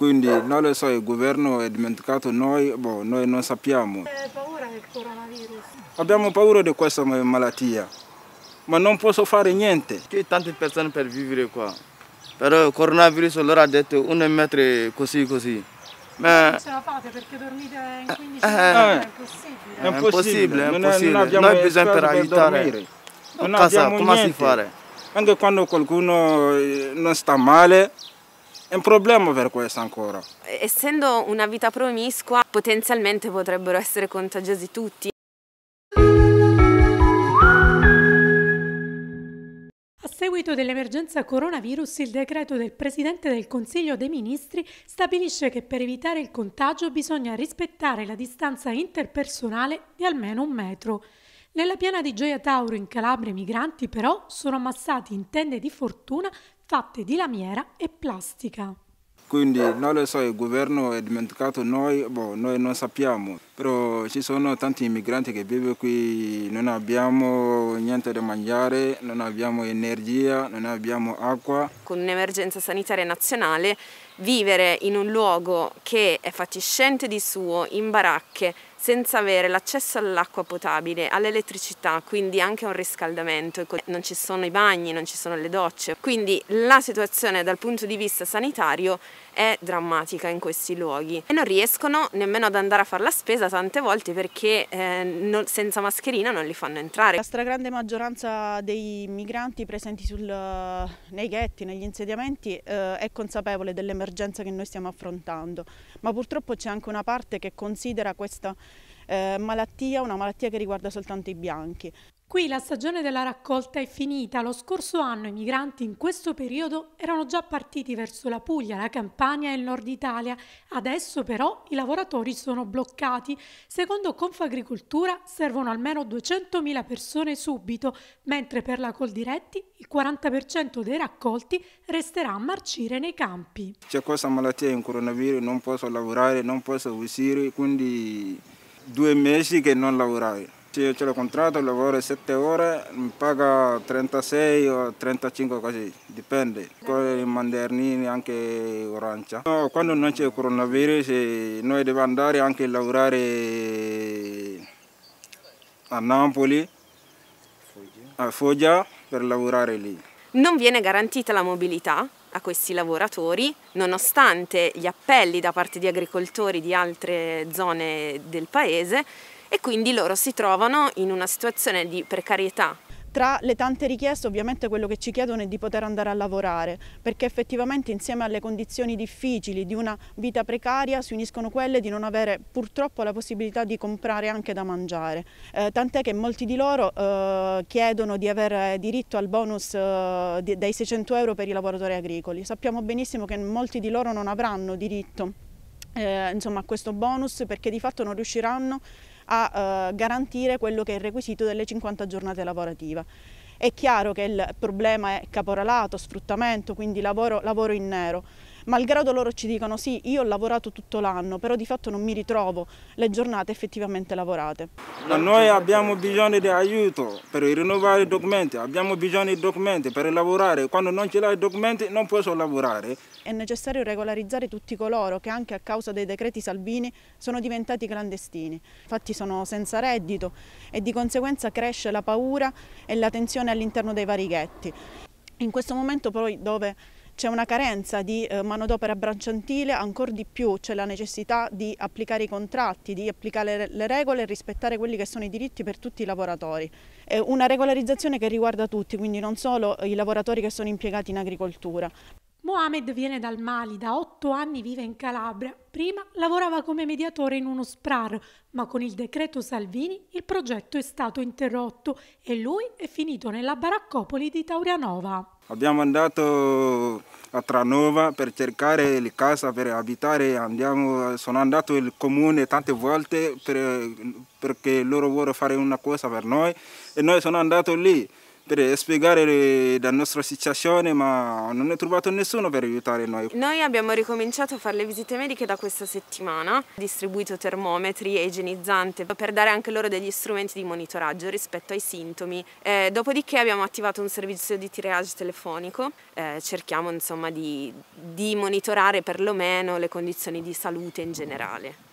Quindi non lo so, il governo è dimenticato noi, boh, noi non sappiamo. Abbiamo paura del coronavirus? Abbiamo paura di questa malattia, ma non posso fare niente. C'è tante persone per vivere qua, però il coronavirus loro ha detto un metro così così. Ma... Non ce la fate perché dormite in 15 eh, eh è eh, impossibile. È impossibile, è impossibile. Non, è, non Noi bisogna per aiutare. Per non Casa, come niente. si fa? Anche quando qualcuno eh, non sta male, è un problema per questo ancora. Essendo una vita promiscua, potenzialmente potrebbero essere contagiosi tutti. A seguito dell'emergenza coronavirus, il decreto del Presidente del Consiglio dei Ministri stabilisce che per evitare il contagio bisogna rispettare la distanza interpersonale di almeno un metro. Nella piana di Gioia Tauro in Calabria i migranti però sono ammassati in tende di fortuna fatte di lamiera e plastica. Quindi non lo so, il governo è dimenticato noi, boh, noi non sappiamo, però ci sono tanti immigranti che vivono qui, non abbiamo niente da mangiare, non abbiamo energia, non abbiamo acqua. Con un'emergenza sanitaria nazionale vivere in un luogo che è fatiscente di suo, in baracche, senza avere l'accesso all'acqua potabile, all'elettricità, quindi anche a un riscaldamento, non ci sono i bagni, non ci sono le docce, quindi la situazione dal punto di vista sanitario è drammatica in questi luoghi e non riescono nemmeno ad andare a fare la spesa tante volte perché eh, non, senza mascherina non li fanno entrare. La stragrande maggioranza dei migranti presenti sul, eh, nei ghetti, negli insediamenti eh, è consapevole dell'emergenza che noi stiamo affrontando, ma purtroppo c'è anche una parte che considera questa eh, malattia una malattia che riguarda soltanto i bianchi. Qui la stagione della raccolta è finita. Lo scorso anno i migranti in questo periodo erano già partiti verso la Puglia, la Campania e il nord Italia. Adesso però i lavoratori sono bloccati. Secondo Confagricoltura servono almeno 200.000 persone subito, mentre per la Coldiretti il 40% dei raccolti resterà a marcire nei campi. C'è questa malattia in coronavirus, non posso lavorare, non posso uscire, quindi due mesi che non lavorare sì, io ce l'ho contratto, lavoro 7 ore, mi paga 36 o 35 così, dipende. Poi i mandarini anche orancia. No, quando non c'è il coronavirus eh, noi dobbiamo andare anche a lavorare a Napoli, a Foggia, per lavorare lì. Non viene garantita la mobilità a questi lavoratori, nonostante gli appelli da parte di agricoltori di altre zone del paese, e quindi loro si trovano in una situazione di precarietà tra le tante richieste ovviamente quello che ci chiedono è di poter andare a lavorare perché effettivamente insieme alle condizioni difficili di una vita precaria si uniscono quelle di non avere purtroppo la possibilità di comprare anche da mangiare. Eh, tant'è che molti di loro eh, chiedono di avere diritto al bonus eh, di, 600 euro per i lavoratori agricoli. Sappiamo benissimo che molti di loro non avranno diritto eh, insomma, a questo bonus perché di fatto non riusciranno a eh, garantire quello che è il requisito delle 50 giornate lavorative. È chiaro che il problema è caporalato, sfruttamento, quindi lavoro, lavoro in nero. Malgrado loro ci dicano sì, io ho lavorato tutto l'anno, però di fatto non mi ritrovo le giornate effettivamente lavorate. Noi abbiamo bisogno di aiuto per rinnovare i documenti, abbiamo bisogno di documenti per lavorare, quando non ce l'hai i documenti non posso lavorare. È necessario regolarizzare tutti coloro che anche a causa dei decreti Salvini sono diventati clandestini, infatti sono senza reddito e di conseguenza cresce la paura e la tensione all'interno dei vari ghetti. In questo momento poi dove c'è una carenza di eh, manodopera bracciantile, ancora di più c'è la necessità di applicare i contratti, di applicare le regole e rispettare quelli che sono i diritti per tutti i lavoratori. È una regolarizzazione che riguarda tutti, quindi non solo i lavoratori che sono impiegati in agricoltura. Mohamed viene dal Mali, da otto anni vive in Calabria. Prima lavorava come mediatore in uno SPRAR, ma con il decreto Salvini il progetto è stato interrotto e lui è finito nella baraccopoli di Taurianova. Abbiamo andato a Tranova per cercare le case per abitare, Andiamo, sono andato in comune tante volte per, perché loro vogliono fare una cosa per noi e noi sono andato lì per eh, spiegare la nostra situazione, ma non ho trovato nessuno per aiutare noi. Noi abbiamo ricominciato a fare le visite mediche da questa settimana, distribuito termometri e igienizzante per dare anche loro degli strumenti di monitoraggio rispetto ai sintomi. Eh, dopodiché abbiamo attivato un servizio di triage telefonico, eh, cerchiamo insomma di, di monitorare perlomeno le condizioni di salute in generale.